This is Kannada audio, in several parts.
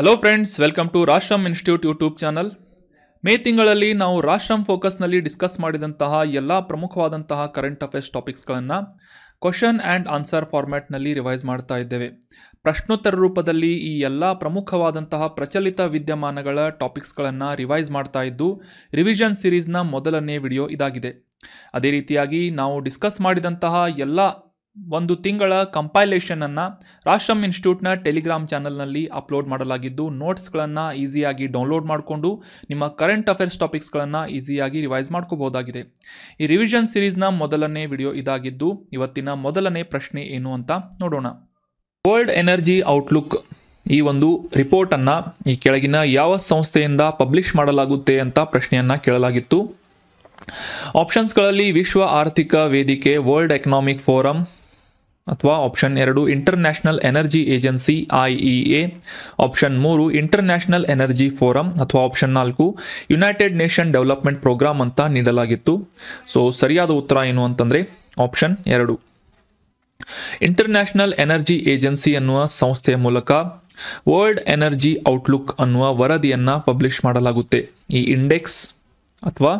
hello friends welcome to Rashtram institute YouTube channel May ತಿಂಗಳಲ್ಲಿ ನಾವು ರಾಷ್ಟ್ರಮ್ ಫೋಕಸ್ನಲ್ಲಿ ಡಿಸ್ಕಸ್ ಮಾಡಿದಂತಹ ಎಲ್ಲ ಪ್ರಮುಖವಾದಂತಹ ಕರೆಂಟ್ ಅಫೇರ್ಸ್ ಟಾಪಿಕ್ಸ್ಗಳನ್ನು ಕ್ವಶನ್ ಆ್ಯಂಡ್ ಆನ್ಸರ್ ಫಾರ್ಮ್ಯಾಟ್ನಲ್ಲಿ ರಿವೈಸ್ ಮಾಡ್ತಾ ಇದ್ದೇವೆ ಪ್ರಶ್ನೋತ್ತರ ರೂಪದಲ್ಲಿ ಈ ಎಲ್ಲ ಪ್ರಮುಖವಾದಂತಹ ಪ್ರಚಲಿತ ವಿದ್ಯಮಾನಗಳ ಟಾಪಿಕ್ಸ್ಗಳನ್ನು ರಿವೈಸ್ ಮಾಡ್ತಾ ಇದ್ದು ರಿವಿಷನ್ ಸಿರೀಸ್ನ ಮೊದಲನೇ ವಿಡಿಯೋ ಇದಾಗಿದೆ ಅದೇ ರೀತಿಯಾಗಿ ನಾವು ಡಿಸ್ಕಸ್ ಮಾಡಿದಂತಹ ಎಲ್ಲ ಒಂದು ತಿಂಗಳ ಕಂಪೈಲೇಷನನ್ನು ರಾಷ್ಟ್ರಮ್ ಇನ್ಸ್ಟಿಟ್ಯೂಟ್ನ ಟೆಲಿಗ್ರಾಮ್ ಚಾನಲ್ನಲ್ಲಿ ಅಪ್ಲೋಡ್ ಮಾಡಲಾಗಿದ್ದು ನೋಟ್ಸ್ಗಳನ್ನು ಈಸಿಯಾಗಿ ಡೌನ್ಲೋಡ್ ಮಾಡಿಕೊಂಡು ನಿಮ್ಮ ಕರೆಂಟ್ ಅಫೇರ್ಸ್ ಟಾಪಿಕ್ಸ್ಗಳನ್ನು ಈಸಿಯಾಗಿ ರಿವೈಸ್ ಮಾಡ್ಕೋಬಹುದಾಗಿದೆ ಈ ರಿವಿಷನ್ ಸಿರೀಸ್ನ ಮೊದಲನೇ ವಿಡಿಯೋ ಇದಾಗಿದ್ದು ಇವತ್ತಿನ ಮೊದಲನೇ ಪ್ರಶ್ನೆ ಏನು ಅಂತ ನೋಡೋಣ ವರ್ಲ್ಡ್ ಎನರ್ಜಿ ಔಟ್ಲುಕ್ ಈ ಒಂದು ರಿಪೋರ್ಟನ್ನು ಈ ಕೆಳಗಿನ ಯಾವ ಸಂಸ್ಥೆಯಿಂದ ಪಬ್ಲಿಷ್ ಮಾಡಲಾಗುತ್ತೆ ಅಂತ ಪ್ರಶ್ನೆಯನ್ನು ಕೇಳಲಾಗಿತ್ತು ಆಪ್ಷನ್ಸ್ಗಳಲ್ಲಿ ವಿಶ್ವ ಆರ್ಥಿಕ ವೇದಿಕೆ ವರ್ಲ್ಡ್ ಎಕನಾಮಿಕ್ ಫೋರಮ್ ಅಥವಾ ಆಪ್ಷನ್ ಎರಡು international energy agency I E A option ಮೂರು ಇಂಟರ್ನ್ಯಾಷನಲ್ ಎನರ್ಜಿ ಫೋರಂ ಅಥವಾ ಆಪ್ಷನ್ ನಾಲ್ಕು ಯುನೈಟೆಡ್ ನೇಷನ್ ಡೆವಲಪ್ಮೆಂಟ್ ಪ್ರೋಗ್ರಾಮ್ ಅಂತ ನೀಡಲಾಗಿತ್ತು ಸೊ ಸರಿಯಾದ ಉತ್ತರ ಏನು ಅಂತಂದರೆ ಆಪ್ಷನ್ ಎರಡು ಇಂಟರ್ನ್ಯಾಷನಲ್ ಎನರ್ಜಿ ಏಜೆನ್ಸಿ ಅನ್ನುವ ಸಂಸ್ಥೆಯ ಮೂಲಕ ವರ್ಲ್ಡ್ ಎನರ್ಜಿ ಔಟ್ಲುಕ್ ಅನ್ನುವ ವರದಿಯನ್ನು ಪಬ್ಲಿಷ್ ಮಾಡಲಾಗುತ್ತೆ ಈ ಇಂಡೆಕ್ಸ್ ಅಥವಾ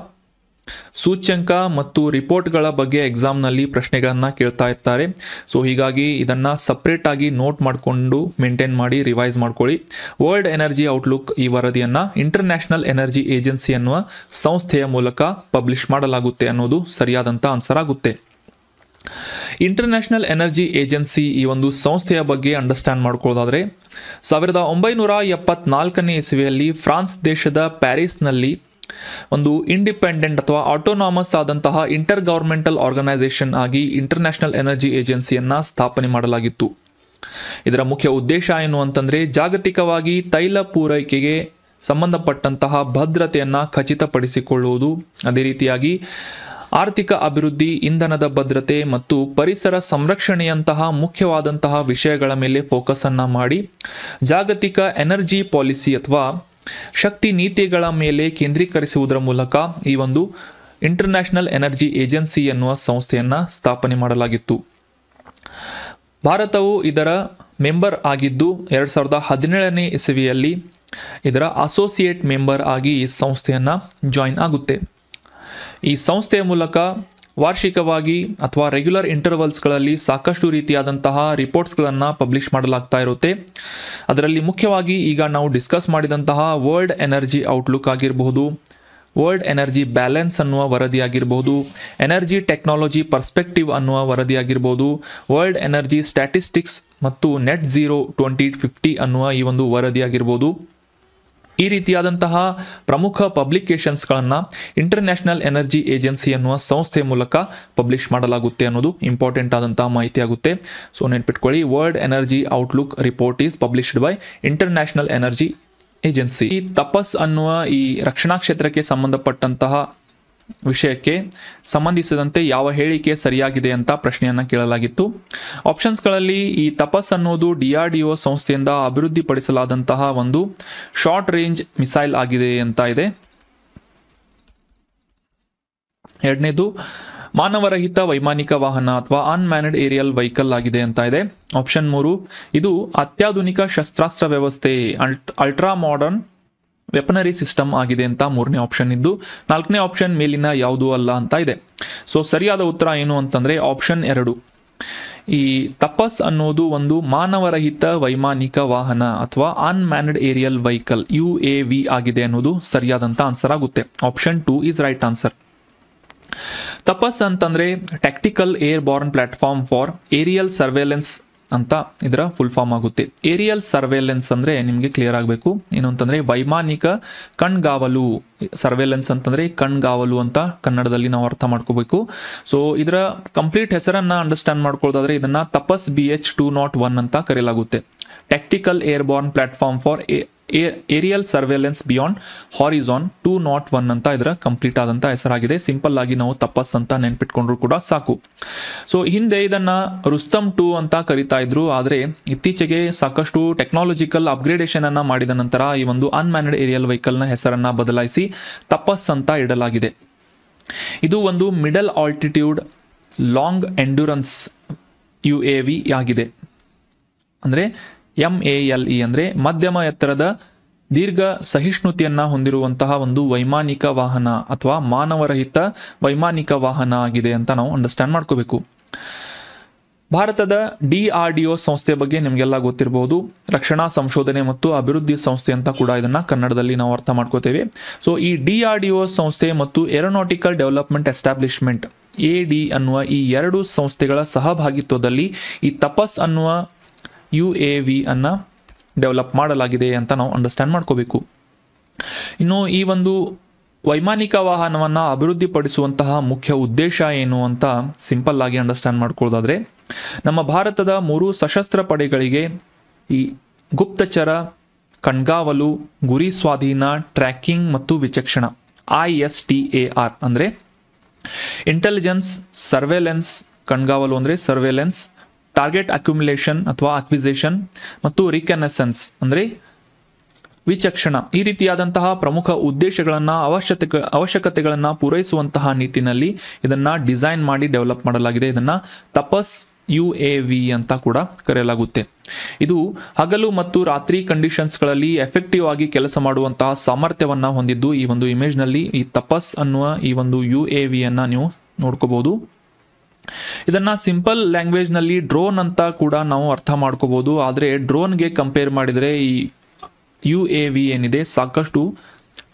ಸೂಚ್ಯಂಕ ಮತ್ತು ರಿಪೋರ್ಟ್ಗಳ ಬಗ್ಗೆ ಎಕ್ಸಾಮ್ನಲ್ಲಿ ಪ್ರಶ್ನೆಗಳನ್ನು ಕೇಳ್ತಾ ಇರ್ತಾರೆ ಸೊ ಹೀಗಾಗಿ ಇದನ್ನು ಸಪ್ರೇಟಾಗಿ ನೋಟ್ ಮಾಡಿಕೊಂಡು ಮೇಂಟೈನ್ ಮಾಡಿ ರಿವೈಸ್ ಮಾಡ್ಕೊಳ್ಳಿ ವರ್ಲ್ಡ್ ಎನರ್ಜಿ ಔಟ್ಲುಕ್ ಈ ವರದಿಯನ್ನು ಇಂಟರ್ನ್ಯಾಷನಲ್ ಎನರ್ಜಿ ಏಜೆನ್ಸಿ ಅನ್ನುವ ಸಂಸ್ಥೆಯ ಮೂಲಕ ಪಬ್ಲಿಷ್ ಮಾಡಲಾಗುತ್ತೆ ಅನ್ನೋದು ಸರಿಯಾದಂಥ ಆನ್ಸರ್ ಆಗುತ್ತೆ ಇಂಟರ್ನ್ಯಾಷನಲ್ ಎನರ್ಜಿ ಏಜೆನ್ಸಿ ಈ ಒಂದು ಸಂಸ್ಥೆಯ ಬಗ್ಗೆ ಅಂಡರ್ಸ್ಟ್ಯಾಂಡ್ ಮಾಡ್ಕೊಳ್ಳೋದಾದರೆ ಸಾವಿರದ ಒಂಬೈನೂರ ಎಪ್ಪತ್ನಾಲ್ಕನೇ ಇಸವಿಯಲ್ಲಿ ಫ್ರಾನ್ಸ್ ದೇಶದ ಪ್ಯಾರಿಸ್ನಲ್ಲಿ ಒಂದು ಇಂಡಿಪೆಂಡೆಂಟ್ ಅಥವಾ ಆಟೋನಾಮಸ್ ಆದಂತಹ ಇಂಟರ್ ಗವರ್ಮೆಂಟಲ್ ಆರ್ಗನೈಸೇಷನ್ ಆಗಿ ಇಂಟರ್ನ್ಯಾಷನಲ್ ಎನರ್ಜಿ ಏಜೆನ್ಸಿಯನ್ನು ಸ್ಥಾಪನೆ ಮಾಡಲಾಗಿತ್ತು ಇದರ ಮುಖ್ಯ ಉದ್ದೇಶ ಏನು ಅಂತಂದರೆ ಜಾಗತಿಕವಾಗಿ ತೈಲ ಪೂರೈಕೆಗೆ ಸಂಬಂಧಪಟ್ಟಂತಹ ಭದ್ರತೆಯನ್ನು ಖಚಿತಪಡಿಸಿಕೊಳ್ಳುವುದು ಅದೇ ರೀತಿಯಾಗಿ ಆರ್ಥಿಕ ಅಭಿವೃದ್ಧಿ ಇಂಧನದ ಭದ್ರತೆ ಮತ್ತು ಪರಿಸರ ಸಂರಕ್ಷಣೆಯಂತಹ ಮುಖ್ಯವಾದಂತಹ ವಿಷಯಗಳ ಮೇಲೆ ಫೋಕಸನ್ನು ಮಾಡಿ ಜಾಗತಿಕ ಎನರ್ಜಿ ಪಾಲಿಸಿ ಅಥವಾ ಶಕ್ತಿ ನೀತಿಗಳ ಮೇಲೆ ಕೇಂದ್ರೀಕರಿಸುವುದರ ಮೂಲಕ ಈ ಒಂದು ಇಂಟರ್ನ್ಯಾಷನಲ್ ಎನರ್ಜಿ ಏಜೆನ್ಸಿ ಎನ್ನುವ ಸಂಸ್ಥೆಯನ್ನು ಸ್ಥಾಪನೆ ಮಾಡಲಾಗಿತ್ತು ಭಾರತವು ಇದರ ಮೆಂಬರ್ ಆಗಿದ್ದು ಎರಡು ಸಾವಿರದ ಹದಿನೇಳನೇ ಇಸವಿಯಲ್ಲಿ ಇದರ ಅಸೋಸಿಯೇಟ್ ಮೆಂಬರ್ ಆಗಿ ಈ ಸಂಸ್ಥೆಯನ್ನು ಜಾಯಿನ್ ಆಗುತ್ತೆ ಈ ಸಂಸ್ಥೆಯ ಮೂಲಕ ವಾರ್ಷಿಕವಾಗಿ ಅಥವಾ ರೆಗ್ಯುಲರ್ ಇಂಟರ್ವಲ್ಸ್ಗಳಲ್ಲಿ ಸಾಕಷ್ಟು ರೀತಿಯಾದಂತಹ ರಿಪೋರ್ಟ್ಸ್ಗಳನ್ನು ಪಬ್ಲಿಷ್ ಮಾಡಲಾಗ್ತಾ ಇರುತ್ತೆ ಅದರಲ್ಲಿ ಮುಖ್ಯವಾಗಿ ಈಗ ನಾವು ಡಿಸ್ಕಸ್ ಮಾಡಿದಂತಹ ವರ್ಲ್ಡ್ ಎನರ್ಜಿ ಔಟ್ಲುಕ್ ಆಗಿರಬಹುದು ವರ್ಲ್ಡ್ ಎನರ್ಜಿ ಬ್ಯಾಲೆನ್ಸ್ ಅನ್ನುವ ವರದಿ ಆಗಿರ್ಬೋದು ಎನರ್ಜಿ ಟೆಕ್ನಾಲಜಿ ಪರ್ಸ್ಪೆಕ್ಟಿವ್ ಅನ್ನುವ ವರದಿ ಆಗಿರ್ಬೋದು ವರ್ಲ್ಡ್ ಎನರ್ಜಿ ಸ್ಟ್ಯಾಟಿಸ್ಟಿಕ್ಸ್ ಮತ್ತು ನೆಟ್ ಝೀರೋ ಟ್ವೆಂಟಿ ಫಿಫ್ಟಿ ಅನ್ನುವ ಈ ಒಂದು ವರದಿ ಆಗಿರ್ಬೋದು ಈ ರೀತಿಯಾದಂತಹ ಪ್ರಮುಖ ಪಬ್ಲಿಕೇಶನ್ಸ್ಗಳನ್ನು ಇಂಟರ್ನ್ಯಾಷನಲ್ ಎನರ್ಜಿ ಏಜೆನ್ಸಿ ಅನ್ನುವ ಸಂಸ್ಥೆ ಮೂಲಕ ಪಬ್ಲಿಷ್ ಮಾಡಲಾಗುತ್ತೆ ಅನ್ನೋದು ಇಂಪಾರ್ಟೆಂಟ್ ಆದಂತಹ ಮಾಹಿತಿ ಆಗುತ್ತೆ ಸೊ ನೆನ್ಪಿಟ್ಕೊಳ್ಳಿ world energy outlook report is published by international energy agency ಈ ತಪಸ್ ಅನ್ನುವ ಈ ರಕ್ಷಣಾ ಕ್ಷೇತ್ರಕ್ಕೆ ಸಂಬಂಧಪಟ್ಟಂತಹ ವಿಷಯಕ್ಕೆ ಸಂಬಂಧಿಸಿದಂತೆ ಯಾವ ಹೇಳಿಕೆ ಸರಿಯಾಗಿದೆ ಅಂತ ಪ್ರಶ್ನೆಯನ್ನು ಕೇಳಲಾಗಿತ್ತು ಆಪ್ಷನ್ಸ್ಗಳಲ್ಲಿ ಈ ತಪಸ್ ಅನ್ನೋದು ಡಿ ಆರ್ ಡಿ ಒ ಸಂಸ್ಥೆಯಿಂದ ಅಭಿವೃದ್ಧಿಪಡಿಸಲಾದಂತಹ ಒಂದು ಶಾರ್ಟ್ ರೇಂಜ್ ಮಿಸೈಲ್ ಆಗಿದೆ ಅಂತ ಇದೆ ಎರಡನೇದು ಮಾನವರಹಿತ ವೈಮಾನಿಕ ವಾಹನ ಅಥವಾ ಅನ್ಮ್ಯಾನಡ್ ಏರಿಯಲ್ ವೆಹಿಕಲ್ ಆಗಿದೆ ಅಂತ ಇದೆ ಆಪ್ಷನ್ ಮೂರು ಇದು ಅತ್ಯಾಧುನಿಕ ಶಸ್ತ್ರಾಸ್ತ್ರ ವ್ಯವಸ್ಥೆ ಅಲ್ಟ್ರಾ ಮಾಡರ್ನ್ ವೆಪನರಿ ಸಿಸ್ಟಮ್ ಆಗಿದೆ ಅಂತ ಮೂರನೇ ಆಪ್ಷನ್ ಇದ್ದು ನಾಲ್ಕನೇ ಆಪ್ಷನ್ ಮೇಲಿನ ಯಾವುದೂ ಅಲ್ಲ ಅಂತ ಇದೆ ಸೊ ಸರಿಯಾದ ಉತ್ತರ ಏನು ಅಂತಂದರೆ ಆಪ್ಷನ್ ಎರಡು ಈ ತಪಸ್ ಅನ್ನೋದು ಒಂದು ಮಾನವರಹಿತ ವೈಮಾನಿಕ ವಾಹನ ಅಥವಾ unmanned aerial vehicle U A V ಆಗಿದೆ ಅನ್ನೋದು ಸರಿಯಾದಂಥ ಆನ್ಸರ್ ಆಗುತ್ತೆ option two is right answer Tapas ಅಂತಂದರೆ tactical air borne platform for aerial surveillance ಅಂತ ಇದರ ಫುಲ್ ಫಾರ್ಮ್ ಆಗುತ್ತೆ ಏರಿಯಲ್ ಸರ್ವೆಲೆನ್ಸ್ ಅಂದರೆ ನಿಮಗೆ ಕ್ಲಿಯರ್ ಆಗಬೇಕು ಏನು ಅಂತಂದ್ರೆ ವೈಮಾನಿಕ ಕಣ್ಗಾವಲು ಸರ್ವೆಲೆನ್ಸ್ ಅಂತಂದರೆ ಕಣ್ಗಾವಲು ಅಂತ ಕನ್ನಡದಲ್ಲಿ ನಾವು ಅರ್ಥ ಮಾಡ್ಕೋಬೇಕು ಸೊ ಇದರ ಕಂಪ್ಲೀಟ್ ಹೆಸರನ್ನು ಅಂಡರ್ಸ್ಟ್ಯಾಂಡ್ ಮಾಡ್ಕೊಳ್ಳೋದಾದ್ರೆ ಇದನ್ನು Tapas B H two not one ಅಂತ ಕರೆಯಲಾಗುತ್ತೆ tactical airborne platform for aerial surveillance beyond horizon two not one ಅಂತ ಇದರ ಕಂಪ್ಲೀಟ್ ಆದಂಥ ಹೆಸರಾಗಿದೆ ಸಿಂಪಲ್ ಆಗಿ ನಾವು ತಪಸ್ ಅಂತ ನೆನ್ಪಿಟ್ಕೊಂಡ್ರು ಕೂಡ ಸಾಕು ಸೊ ಹಿಂದೆ ಇದನ್ನು ರುಸ್ತಮ್ ಟೂ ಅಂತ ಕರಿತಾ ಇದ್ರು ಆದರೆ ಇತ್ತೀಚೆಗೆ ಸಾಕಷ್ಟು ಟೆಕ್ನಾಲಜಿಕಲ್ ಅಪ್ಗ್ರೇಡೇಷನ್ ಅನ್ನು ಮಾಡಿದ ನಂತರ ಈ ಒಂದು ಅನ್ಮ್ಯಾನಡ್ ಏರಿಯಲ್ ವೆಹಿಕಲ್ನ ಹೆಸರನ್ನು ಬದಲಾಯಿಸಿ ತಪಸ್ ಅಂತ ಇಡಲಾಗಿದೆ ಇದು ಒಂದು middle altitude long endurance U A V ಆಗಿದೆ ಅಂದರೆ M A L E e ಅಂದರೆ ಮಧ್ಯಮ ಎತ್ತರದ ದೀರ್ಘ ಸಹಿಷ್ಣುತೆಯನ್ನು ಹೊಂದಿರುವಂತಹ ಒಂದು ವೈಮಾನಿಕ ವಾಹನ ಅಥವಾ ಮಾನವರಹಿತ ವೈಮಾನಿಕ ವಾಹನ ಆಗಿದೆ ಅಂತ ನಾವು ಅಂಡರ್ಸ್ಟ್ಯಾಂಡ್ ಮಾಡ್ಕೋಬೇಕು ಭಾರತದ ಡಿ ಆರ್ ಡಿ ಒ ಸಂಸ್ಥೆ ಬಗ್ಗೆ ನಿಮಗೆಲ್ಲ ಗೊತ್ತಿರಬಹುದು ರಕ್ಷಣಾ ಸಂಶೋಧನೆ ಮತ್ತು ಅಭಿವೃದ್ಧಿ ಸಂಸ್ಥೆ ಅಂತ ಕೂಡ ಇದನ್ನು ಕನ್ನಡದಲ್ಲಿ ನಾವು ಅರ್ಥ ಮಾಡ್ಕೋತೇವೆ ಸೊ ಈ ಡಿ ಆರ್ ಡಿ ಒ ಸಂಸ್ಥೆ ಮತ್ತು aeronautical development establishment A D ಅನ್ನುವ ಈ ಎರಡು ಸಂಸ್ಥೆಗಳ ಸಹಭಾಗಿತ್ವದಲ್ಲಿ ಈ ತಪಸ್ ಅನ್ನುವ ಯು ಎ ವಿ ಅನ್ನು ಡೆವಲಪ್ ಮಾಡಲಾಗಿದೆ ಅಂತ ನಾವು ಅಂಡರ್ಸ್ಟ್ಯಾಂಡ್ ಮಾಡ್ಕೋಬೇಕು ಇನ್ನು ಈ ಒಂದು ವೈಮಾನಿಕ ವಾಹನವನ್ನು ಅಭಿವೃದ್ಧಿಪಡಿಸುವಂತಹ ಮುಖ್ಯ ಉದ್ದೇಶ ಏನು ಅಂತ ಸಿಂಪಲ್ ಆಗಿ ಅಂಡರ್ಸ್ಟ್ಯಾಂಡ್ ಮಾಡ್ಕೊಳ್ಳೋದಾದರೆ ನಮ್ಮ ಭಾರತದ ಮೂರು ಸಶಸ್ತ್ರ ಪಡೆಗಳಿಗೆ ಈ ಗುಪ್ತಚರ ಕಣ್ಗಾವಲು ಗುರಿ ಸ್ವಾಧೀನ ಟ್ರ್ಯಾಕಿಂಗ್ ಮತ್ತು ವಿಚಕ್ಷಣ I S T A R ಅಂದರೆ ಇಂಟೆಲಿಜೆನ್ಸ್ ಸರ್ವೆಲೆನ್ಸ್ ಕಣ್ಗಾವಲು ಅಂದರೆ ಸರ್ವೆಲೆನ್ಸ್ ಟಾರ್ಗೆಟ್ ಅಕ್ಯುಮುಲೇಷನ್ ಅಥವಾ ಅಕ್ವಿಸೇಷನ್ ಮತ್ತು ರಿಕನೆಸೆನ್ಸ್ ಅಂದರೆ ವಿಚಕ್ಷಣ ಈ ರೀತಿಯಾದಂತಹ ಪ್ರಮುಖ ಉದ್ದೇಶಗಳನ್ನು ಅವಶ್ಯತೆ ಅವಶ್ಯಕತೆಗಳನ್ನು ಪೂರೈಸುವಂತಹ ನಿಟ್ಟಿನಲ್ಲಿ ಇದನ್ನು ಡಿಸೈನ್ ಮಾಡಿ ಡೆವಲಪ್ ಮಾಡಲಾಗಿದೆ ಇದನ್ನು ತಪಸ್ ಯು ಎ ವಿ ಅಂತ ಕೂಡ ಕರೆಯಲಾಗುತ್ತೆ ಇದು ಹಗಲು ಮತ್ತು ರಾತ್ರಿ ಕಂಡೀಷನ್ಸ್ಗಳಲ್ಲಿ ಎಫೆಕ್ಟಿವ್ ಆಗಿ ಕೆಲಸ ಮಾಡುವಂತಹ ಸಾಮರ್ಥ್ಯವನ್ನು ಹೊಂದಿದ್ದು ಈ ಒಂದು ಇಮೇಜ್ನಲ್ಲಿ ಈ ತಪಸ್ ಅನ್ನುವ ಈ ಒಂದು ಯು ಎ ವಿಯನ್ನು ನೀವು ನೋಡ್ಕೋಬಹುದು ಇದನ್ನ ಸಿಂಪಲ್ ಲ್ಯಾಂಗ್ವೇಜ್ ನಲ್ಲಿ ಡ್ರೋನ್ ಅಂತ ಕೂಡ ನಾವು ಅರ್ಥ ಮಾಡ್ಕೋಬಹುದು ಆದರೆ ಡ್ರೋನ್ಗೆ ಕಂಪೇರ್ ಮಾಡಿದರೆ ಈ ಯು ಎ ವಿ ಏನಿದೆ ಸಾಕಷ್ಟು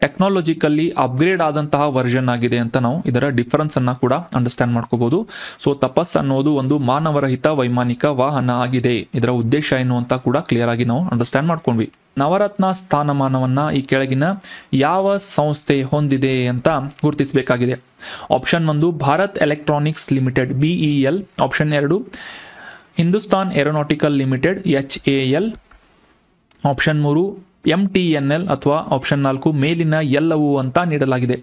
ಟೆಕ್ನಾಲಜಿಕಲ್ಲಿ ಅಪ್ಗ್ರೇಡ್ ಆದಂತಹ ವರ್ಷನ್ ಆಗಿದೆ ಅಂತ ನಾವು ಇದರ ಡಿಫರೆನ್ಸ್ ಅನ್ನ ಕೂಡ ಅಂಡರ್ಸ್ಟ್ಯಾಂಡ್ ಮಾಡ್ಕೋಬಹುದು ಸೊ ತಪಸ್ ಅನ್ನೋದು ಒಂದು ಮಾನವರಹಿತ ವೈಮಾನಿಕ ವಾಹನ ಆಗಿದೆ ಇದರ ಉದ್ದೇಶ ಏನು ಅಂತ ಕೂಡ ಕ್ಲಿಯರ್ ಆಗಿ ನಾವು ಅಂಡರ್ಸ್ಟ್ಯಾಂಡ್ ಮಾಡ್ಕೊಂಡ್ವಿ ನವರತ್ನ ಸ್ಥಾನಮಾನವನ್ನು ಈ ಕೆಳಗಿನ ಯಾವ ಸಂಸ್ಥೆ ಹೊಂದಿದೆ ಅಂತ ಗುರುತಿಸಬೇಕಾಗಿದೆ ಆಪ್ಷನ್ ಒಂದು Bharat electronics limited B E L option ಎರಡು Hindustan aeronautical limited H A L option ಮೂರು ಎಂ ಟಿ ಎನ್ ಎಲ್ ಅಥವಾ ಆಪ್ಷನ್ ನಾಲ್ಕು ಮೇಲಿನ ಎಲ್ಲವೂ ಅಂತ ನೀಡಲಾಗಿದೆ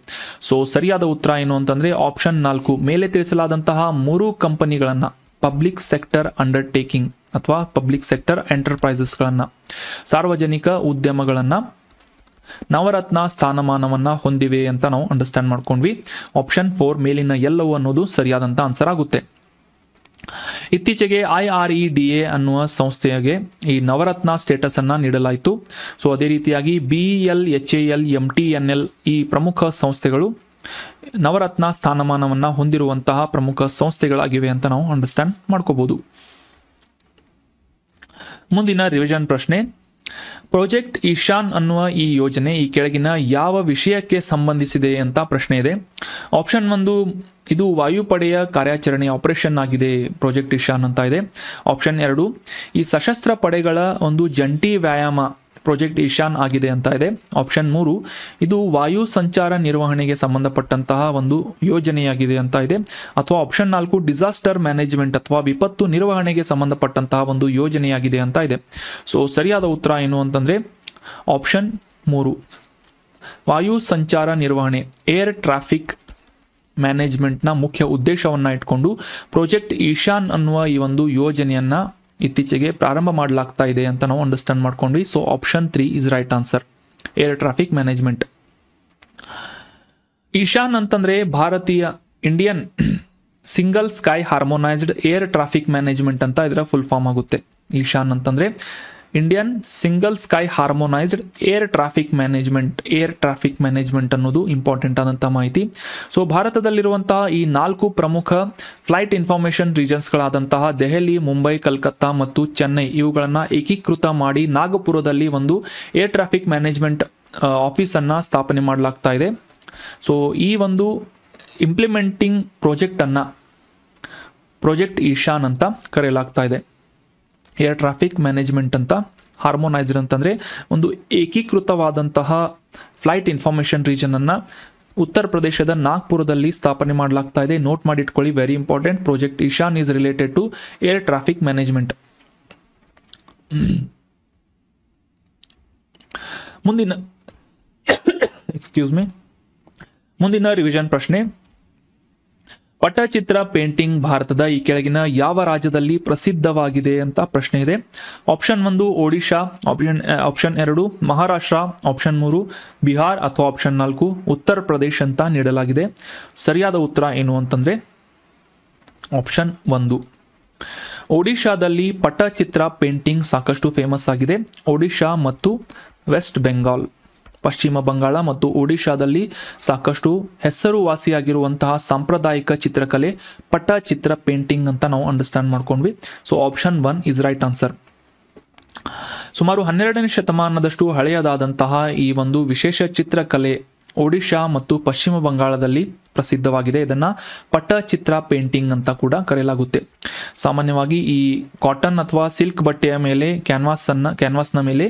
ಸೊ ಸರಿಯಾದ ಉತ್ತರ ಏನು ಅಂತಂದರೆ ಆಪ್ಷನ್ ನಾಲ್ಕು ಮೇಲೆ ತಿಳಿಸಲಾದಂತಹ ಮೂರು ಕಂಪನಿಗಳನ್ನು ಪಬ್ಲಿಕ್ ಸೆಕ್ಟರ್ ಅಂಡರ್ಟೇಕಿಂಗ್ ಅಥವಾ ಪಬ್ಲಿಕ್ ಸೆಕ್ಟರ್ ಎಂಟರ್ಪ್ರೈಸಸ್ಗಳನ್ನು ಸಾರ್ವಜನಿಕ ಉದ್ಯಮಗಳನ್ನು ನವರತ್ನ ಸ್ಥಾನಮಾನವನ್ನು ಹೊಂದಿವೆ ಅಂತ ನಾವು ಅಂಡರ್ಸ್ಟ್ಯಾಂಡ್ ಮಾಡ್ಕೊಂಡ್ವಿ ಆಪ್ಷನ್ ಫೋರ್ ಮೇಲಿನ ಎಲ್ಲವೂ ಅನ್ನೋದು ಸರಿಯಾದಂಥ ಆನ್ಸರ್ ಆಗುತ್ತೆ ಇತ್ತೀಚೆಗೆ I R E D A ಅನ್ನುವ ಸಂಸ್ಥೆಗೆ ಈ ನವರತ್ನ ಸ್ಟೇಟಸ್ ಅನ್ನ ನೀಡಲಾಯಿತು ಸೊ ಅದೇ ರೀತಿಯಾಗಿ B L H A L M T N L ಈ ಪ್ರಮುಖ ಸಂಸ್ಥೆಗಳು ನವರತ್ನ ಸ್ಥಾನಮಾನವನ್ನು ಹೊಂದಿರುವಂತಹ ಪ್ರಮುಖ ಸಂಸ್ಥೆಗಳಾಗಿವೆ ಅಂತ ನಾವು ಅಂಡರ್ಸ್ಟ್ಯಾಂಡ್ ಮಾಡ್ಕೋಬಹುದು ಮುಂದಿನ ರಿವಿಷನ್ ಪ್ರಶ್ನೆ ಪ್ರಾಜೆಕ್ಟ್ ಈಶಾನ್ ಅನ್ನುವ ಈ ಯೋಜನೆ ಈ ಕೆಳಗಿನ ಯಾವ ವಿಷಯಕ್ಕೆ ಸಂಬಂಧಿಸಿದೆ ಅಂತ ಪ್ರಶ್ನೆ ಇದೆ ಆಪ್ಷನ್ ಒಂದು ಇದು ವಾಯುಪಡೆಯ ಕಾರ್ಯಾಚರಣೆ ಆಪರೇಷನ್ ಆಗಿದೆ ಪ್ರಾಜೆಕ್ಟ್ ಈಶಾನ್ ಅಂತ ಇದೆ ಆಪ್ಷನ್ ಎರಡು ಈ ಸಶಸ್ತ್ರ ಪಡೆಗಳ ಒಂದು ಜಂಟಿ ವ್ಯಾಯಾಮ ಪ್ರಾಜೆಕ್ಟ್ ಈಶಾನ್ ಆಗಿದೆ ಅಂತ ಇದೆ ಆಪ್ಷನ್ ಮೂರು ಇದು ವಾಯು ಸಂಚಾರ ನಿರ್ವಹಣೆಗೆ ಸಂಬಂಧಪಟ್ಟಂತಹ ಒಂದು ಯೋಜನೆಯಾಗಿದೆ ಅಂತ ಇದೆ ಅಥವಾ ಆಪ್ಷನ್ ನಾಲ್ಕು ಡಿಸಾಸ್ಟರ್ ಮ್ಯಾನೇಜ್ಮೆಂಟ್ ಅಥವಾ ವಿಪತ್ತು ನಿರ್ವಹಣೆಗೆ ಸಂಬಂಧಪಟ್ಟಂತಹ ಒಂದು ಯೋಜನೆಯಾಗಿದೆ ಅಂತ ಇದೆ ಸೊ ಸರಿಯಾದ ಉತ್ತರ ಏನು ಅಂತಂದರೆ ಆಪ್ಷನ್ ಮೂರು ವಾಯು ಸಂಚಾರ ನಿರ್ವಹಣೆ ಏರ್ ಟ್ರಾಫಿಕ್ ಮ್ಯಾನೇಜ್ಮೆಂಟ್ನ ಮುಖ್ಯ ಉದ್ದೇಶವನ್ನು ಇಟ್ಕೊಂಡು ಪ್ರಾಜೆಕ್ಟ್ ಈಶಾನ್ ಅನ್ನುವ ಈ ಒಂದು ಯೋಜನೆಯನ್ನು ಇತ್ತೀಚೆಗೆ ಪ್ರಾರಂಭ ಮಾಡಲಾಗ್ತಾ ಇದೆ ಅಂತ ನಾವು ಅಂಡರ್ಸ್ಟ್ಯಾಂಡ್ ಮಾಡ್ಕೊಂಡ್ವಿ so option three is right answer air traffic management Ishan ಅಂತಂದರೆ ಭಾರತೀಯ Indian single sky harmonised air traffic management ಅಂತ ಇದರ ಫುಲ್ ಫಾರ್ಮ್ ಆಗುತ್ತೆ ಈಶಾನ್ ಅಂತಂದರೆ Indian single sky harmonised air traffic management air traffic management ಅನ್ನೋದು ಇಂಪಾರ್ಟೆಂಟ್ ಆದಂಥ ಮಾಹಿತಿ ಸೊ ಭಾರತದಲ್ಲಿರುವಂತಹ ಈ ನಾಲ್ಕು ಪ್ರಮುಖ ಫ್ಲೈಟ್ ಇನ್ಫಾರ್ಮೇಷನ್ ರೀಜನ್ಸ್ಗಳಾದಂತಹ ದೆಹಲಿ ಮುಂಬೈ ಕಲ್ಕತ್ತಾ ಮತ್ತು ಚೆನ್ನೈ ಇವುಗಳನ್ನು ಏಕೀಕೃತ ಮಾಡಿ ನಾಗಪುರದಲ್ಲಿ ಒಂದು ಏರ್ ಟ್ರಾಫಿಕ್ ಮ್ಯಾನೇಜ್ಮೆಂಟ್ ಆಫೀಸನ್ನು ಸ್ಥಾಪನೆ ಮಾಡಲಾಗ್ತಾ ಇದೆ ಸೊ ಈ ಒಂದು ಇಂಪ್ಲಿಮೆಂಟಿಂಗ್ ಪ್ರಾಜೆಕ್ಟನ್ನು ಪ್ರಾಜೆಕ್ಟ್ ಈಶಾನ್ ಅಂತ ಕರೆಯಲಾಗ್ತಾ ಇದೆ ಏರ್ ಟ್ರಾಫಿಕ್ ಮ್ಯಾನೇಜ್ಮೆಂಟ್ ಅಂತ ಹಾರ್ಮೋನೈಸ್ಡ್ ಅಂತಂದರೆ ಒಂದು ಏಕೀಕೃತವಾದಂತಹ ಫ್ಲೈಟ್ ಇನ್ಫಾರ್ಮೇಷನ್ ರೀಜನನ್ನು ಉತ್ತರ ಪ್ರದೇಶದ ನಾಗ್ಪುರದಲ್ಲಿ ಸ್ಥಾಪನೆ ಮಾಡಲಾಗ್ತಾ ಇದೆ ನೋಟ್ ಮಾಡಿಟ್ಕೊಳ್ಳಿ very important project Ishan is related to air traffic management ಮುಂದಿನ ಎಕ್ಸ್ಕ್ಯೂಸ್ ಮಿ ಮುಂದಿನ ರಿವಿಷನ್ ಪ್ರಶ್ನೆ ಪಟ್ಟಚಿತ್ರ ಪೇಂಟಿಂಗ್ ಭಾರತದ ಈ ಕೆಳಗಿನ ಯಾವ ರಾಜ್ಯದಲ್ಲಿ ಪ್ರಸಿದ್ಧವಾಗಿದೆ ಅಂತ ಪ್ರಶ್ನೆ ಇದೆ ಆಪ್ಷನ್ ಒಂದು ಒಡಿಶಾ ಆಪ್ಷನ್ ಆಪ್ಷನ್ ಎರಡು ಮಹಾರಾಷ್ಟ್ರ ಆಪ್ಷನ್ ಮೂರು ಬಿಹಾರ್ ಅಥವಾ ಆಪ್ಷನ್ ನಾಲ್ಕು ಉತ್ತರ ಪ್ರದೇಶ್ ಅಂತ ನೀಡಲಾಗಿದೆ ಸರಿಯಾದ ಉತ್ತರ ಏನು ಅಂತಂದರೆ ಆಪ್ಷನ್ ಒಂದು ಒಡಿಶಾದಲ್ಲಿ ಪಟ್ಟಚಿತ್ರ ಪೇಂಟಿಂಗ್ ಸಾಕಷ್ಟು ಫೇಮಸ್ ಆಗಿದೆ ಒಡಿಶಾ ಮತ್ತು ವೆಸ್ಟ್ ಬೆಂಗಾಲ್ ಪಶ್ಚಿಮ ಬಂಗಾಳ ಮತ್ತು ಒಡಿಶಾದಲ್ಲಿ ಸಾಕಷ್ಟು ಹೆಸರುವಾಸಿಯಾಗಿರುವಂತಹ ಸಾಂಪ್ರದಾಯಿಕ ಚಿತ್ರಕಲೆ ಚಿತ್ರ ಪೇಂಟಿಂಗ್ ಅಂತ ನಾವು ಅಂಡರ್ಸ್ಟ್ಯಾಂಡ್ ಮಾಡ್ಕೊಂಡ್ವಿ so option one is right answer ಸುಮಾರು ಹನ್ನೆರಡನೇ ಶತಮಾನದಷ್ಟು ಹಳೆಯದಾದಂತಹ ಈ ಒಂದು ವಿಶೇಷ ಚಿತ್ರಕಲೆ ಒಡಿಶಾ ಮತ್ತು ಪಶ್ಚಿಮ ಬಂಗಾಳದಲ್ಲಿ ಪ್ರಸಿದ್ಧವಾಗಿದೆ ಇದನ್ನು ಪಟಚಿತ್ರ ಪೇಂಟಿಂಗ್ ಅಂತ ಕೂಡ ಕರೆಯಲಾಗುತ್ತೆ ಸಾಮಾನ್ಯವಾಗಿ ಈ ಕಾಟನ್ ಅಥವಾ ಸಿಲ್ಕ್ ಬಟ್ಟೆಯ ಮೇಲೆ ಕ್ಯಾನ್ವಾಸ್ ಅನ್ನ ಕ್ಯಾನ್ವಾಸ್ನ ಮೇಲೆ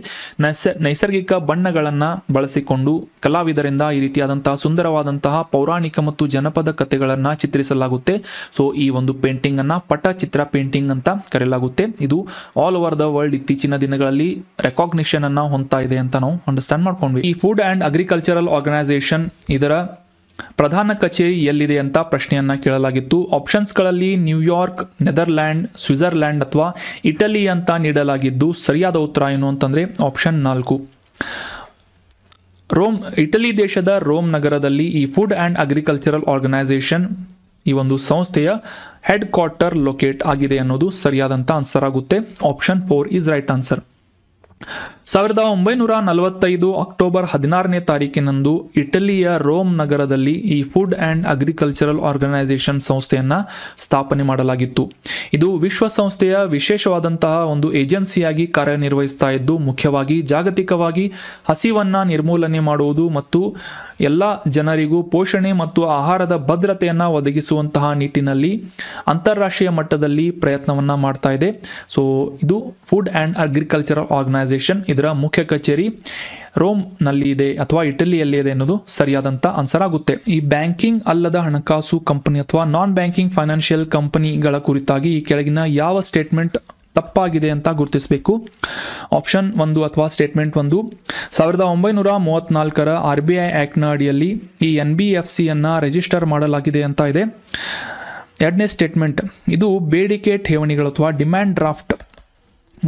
ನೈಸರ್ಗಿಕ ಬಣ್ಣಗಳನ್ನು ಬಳಸಿಕೊಂಡು ಕಲಾವಿದರಿಂದ ಈ ರೀತಿಯಾದಂತಹ ಸುಂದರವಾದಂತಹ ಪೌರಾಣಿಕ ಮತ್ತು ಜನಪದ ಕಥೆಗಳನ್ನು ಚಿತ್ರಿಸಲಾಗುತ್ತೆ ಸೊ ಈ ಒಂದು ಪೇಂಟಿಂಗ್ ಅನ್ನ ಪಟಚಿತ್ರ ಪೇಂಟಿಂಗ್ ಅಂತ ಕರೆಯಲಾಗುತ್ತೆ ಇದು ಆಲ್ ಓವರ್ ದ ವರ್ಲ್ಡ್ ಇತ್ತೀಚಿನ ದಿನಗಳಲ್ಲಿ ರೆಕಾಗ್ನಿಷನ್ ಅನ್ನ ಹೊಂದ್ತಾ ಇದೆ ಅಂತ ನಾವು ಅಂಡರ್ಸ್ಟ್ಯಾಂಡ್ ಮಾಡ್ಕೊಂಡ್ವಿ ಈ ಫುಡ್ ಅಂಡ್ ಅಗ್ರಿಕಲ್ಚರಲ್ ಆರ್ಗನೈಸೇಷನ್ ಇದರ ಪ್ರಧಾನ ಕಚೇರಿ ಎಲ್ಲಿದೆ ಅಂತ ಪ್ರಶ್ನೆಯನ್ನು ಕೇಳಲಾಗಿತ್ತು ಆಪ್ಷನ್ಸ್ಗಳಲ್ಲಿ ನ್ಯೂಯಾರ್ಕ್ ನೆದರ್ಲ್ಯಾಂಡ್ ಸ್ವಿಟ್ಜರ್ಲ್ಯಾಂಡ್ ಅಥವಾ ಇಟಲಿ ಅಂತ ನೀಡಲಾಗಿದ್ದು ಸರಿಯಾದ ಉತ್ತರ ಏನು ಅಂತಂದರೆ ಆಪ್ಷನ್ ನಾಲ್ಕು ರೋಮ್ ಇಟಲಿ ದೇಶದ ರೋಮ್ ನಗರದಲ್ಲಿ ಈ ಫುಡ್ ಆ್ಯಂಡ್ ಅಗ್ರಿಕಲ್ಚರಲ್ ಆರ್ಗನೈಸೇಷನ್ ಈ ಒಂದು ಸಂಸ್ಥೆಯ ಹೆಡ್ ಕ್ವಾರ್ಟರ್ ಲೊಕೇಟ್ ಆಗಿದೆ ಅನ್ನೋದು ಸರಿಯಾದಂಥ ಆನ್ಸರ್ ಆಗುತ್ತೆ option four is right answer ಸಾವಿರದ ಒಂಬೈನೂರ ನಲವತ್ತೈದು ಅಕ್ಟೋಬರ್ ಹದಿನಾರನೇ ತಾರೀಕಿನಂದು ಇಟಲಿಯ ರೋಮ್ ನಗರದಲ್ಲಿ ಈ ಫುಡ್ ಆ್ಯಂಡ್ ಅಗ್ರಿಕಲ್ಚರಲ್ ಆರ್ಗನೈಸೇಷನ್ ಸಂಸ್ಥೆಯನ್ನು ಸ್ಥಾಪನೆ ಮಾಡಲಾಗಿತ್ತು ಇದು ವಿಶ್ವಸಂಸ್ಥೆಯ ವಿಶೇಷವಾದಂತಹ ಒಂದು ಏಜೆನ್ಸಿಯಾಗಿ ಕಾರ್ಯನಿರ್ವಹಿಸ್ತಾ ಇದ್ದು ಮುಖ್ಯವಾಗಿ ಜಾಗತಿಕವಾಗಿ ಹಸಿವನ್ನು ನಿರ್ಮೂಲನೆ ಮಾಡುವುದು ಮತ್ತು ಎಲ್ಲ ಜನರಿಗೂ ಪೋಷಣೆ ಮತ್ತು ಆಹಾರದ ಭದ್ರತೆಯನ್ನು ಒದಗಿಸುವಂತಹ ನಿಟ್ಟಿನಲ್ಲಿ ಅಂತಾರಾಷ್ಟ್ರೀಯ ಮಟ್ಟದಲ್ಲಿ ಪ್ರಯತ್ನವನ್ನು ಮಾಡ್ತಾ ಇದೆ ಸೊ ಇದು ಫುಡ್ ಆ್ಯಂಡ್ ಅಗ್ರಿಕಲ್ಚರ್ ಆರ್ಗನೈಸೇಷನ್ ಇದರ ಮುಖ್ಯ ಕಚೇರಿ ರೋಮ್ನಲ್ಲಿ ಇದೆ ಅಥವಾ ಇಟಲಿಯಲ್ಲಿ ಇದೆ ಅನ್ನೋದು ಸರಿಯಾದಂಥ ಆನ್ಸರ್ ಆಗುತ್ತೆ ಈ ಬ್ಯಾಂಕಿಂಗ್ ಅಲ್ಲದ ಹಣಕಾಸು ಕಂಪನಿ ಅಥವಾ ನಾನ್ ಬ್ಯಾಂಕಿಂಗ್ ಫೈನಾನ್ಷಿಯಲ್ ಕಂಪನಿಗಳ ಕುರಿತಾಗಿ ಈ ಕೆಳಗಿನ ಯಾವ ಸ್ಟೇಟ್ಮೆಂಟ್ ತಪ್ಪಾಗಿದೆ ಅಂತ ಗುರುತಿಸಬೇಕು ಆಪ್ಷನ್ ಒಂದು ಅಥವಾ ಸ್ಟೇಟ್ಮೆಂಟ್ ಒಂದು ಸಾವಿರದ ಒಂಬೈನೂರ ಮೂವತ್ತ್ನಾಲ್ಕರ ಆರ್ ಬಿ ಐ ಆ್ಯಕ್ಟ್ನ ಅಡಿಯಲ್ಲಿ ಈ ಎನ್ ಬಿ ಎಫ್ ಸಿಯನ್ನು ರಿಜಿಸ್ಟರ್ ಮಾಡಲಾಗಿದೆ ಅಂತ ಇದೆ ಎರಡನೇ ಸ್ಟೇಟ್ಮೆಂಟ್ ಇದು ಬೇಡಿಕೆ ಠೇವಣಿಗಳು ಅಥವಾ ಡಿಮ್ಯಾಂಡ್ ಡ್ರಾಫ್ಟ್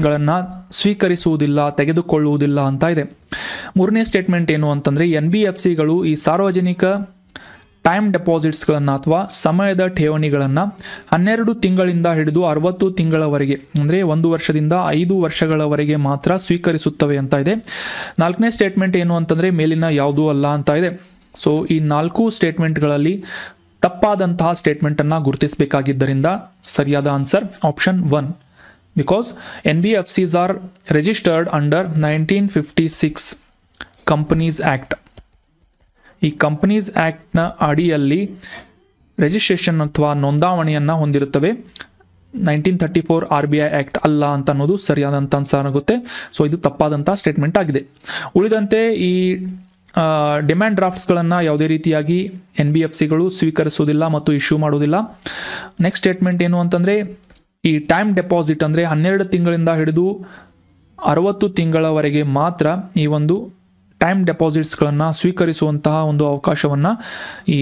ಗಳನ್ನು ಸ್ವೀಕರಿಸುವುದಿಲ್ಲ ತೆಗೆದುಕೊಳ್ಳುವುದಿಲ್ಲ ಅಂತ ಇದೆ ಮೂರನೇ ಸ್ಟೇಟ್ಮೆಂಟ್ ಏನು ಅಂತಂದರೆ ಎನ್ ಬಿ ಎಫ್ ಸಿಗಳು ಈ ಸಾರ್ವಜನಿಕ ಟೈಮ್ ಡೆಪಾಸಿಟ್ಸ್ಗಳನ್ನು ಅಥವಾ ಸಮಯದ ಠೇವಣಿಗಳನ್ನು ಹನ್ನೆರಡು ತಿಂಗಳಿಂದ ಹಿಡಿದು ಅರವತ್ತು ತಿಂಗಳವರೆಗೆ ಅಂದರೆ ಒಂದು ವರ್ಷದಿಂದ ಐದು ವರ್ಷಗಳವರೆಗೆ ಮಾತ್ರ ಸ್ವೀಕರಿಸುತ್ತವೆ ಅಂತ ಇದೆ ನಾಲ್ಕನೇ ಸ್ಟೇಟ್ಮೆಂಟ್ ಏನು ಅಂತಂದರೆ ಮೇಲಿನ ಯಾವುದೂ ಅಲ್ಲ ಅಂತ ಇದೆ ಸೊ ಈ ನಾಲ್ಕು ಸ್ಟೇಟ್ಮೆಂಟ್ಗಳಲ್ಲಿ ತಪ್ಪಾದಂತಹ ಸ್ಟೇಟ್ಮೆಂಟನ್ನು ಗುರುತಿಸಬೇಕಾಗಿದ್ದರಿಂದ ಸರಿಯಾದ answer option one because N B F Cs are registered under nineteen fifty six companies act ಈ ಕಂಪನೀಸ್ ಆ್ಯಕ್ಟ್ನ ಅಡಿಯಲ್ಲಿ ರಿಜಿಸ್ಟ್ರೇಷನ್ ಅಥವಾ ನೋಂದಾವಣೆಯನ್ನು ಹೊಂದಿರುತ್ತವೆ nineteen thirty four R B I act ಅಲ್ಲ ಅಂತ ಅನ್ನೋದು ಸರಿಯಾದಂಥ ಆಗುತ್ತೆ ಸೊ ಇದು ತಪ್ಪಾದಂಥ ಸ್ಟೇಟ್ಮೆಂಟ್ ಆಗಿದೆ ಉಳಿದಂತೆ ಈ ಡಿಮ್ಯಾಂಡ್ ಡ್ರಾಫ್ಟ್ಸ್ಗಳನ್ನು ಯಾವುದೇ ರೀತಿಯಾಗಿ ಎನ್ ಬಿ ಎಫ್ ಸಿಗಳು ಸ್ವೀಕರಿಸೋದಿಲ್ಲ ಮತ್ತು ಇಶ್ಯೂ ಮಾಡೋದಿಲ್ಲ ನೆಕ್ಸ್ಟ್ ಸ್ಟೇಟ್ಮೆಂಟ್ ಏನು ಅಂತಂದರೆ ಈ ಟೈಮ್ ಡೆಪಾಸಿಟ್ ಅಂದರೆ ಹನ್ನೆರಡು ತಿಂಗಳಿಂದ ಹಿಡಿದು ಅರವತ್ತು ತಿಂಗಳವರೆಗೆ ಮಾತ್ರ ಈ ಒಂದು ಟೈಮ್ ಡೆಪಾಸಿಟ್ಸ್ಗಳನ್ನು ಸ್ವೀಕರಿಸುವಂತಹ ಒಂದು ಅವಕಾಶವನ್ನು ಈ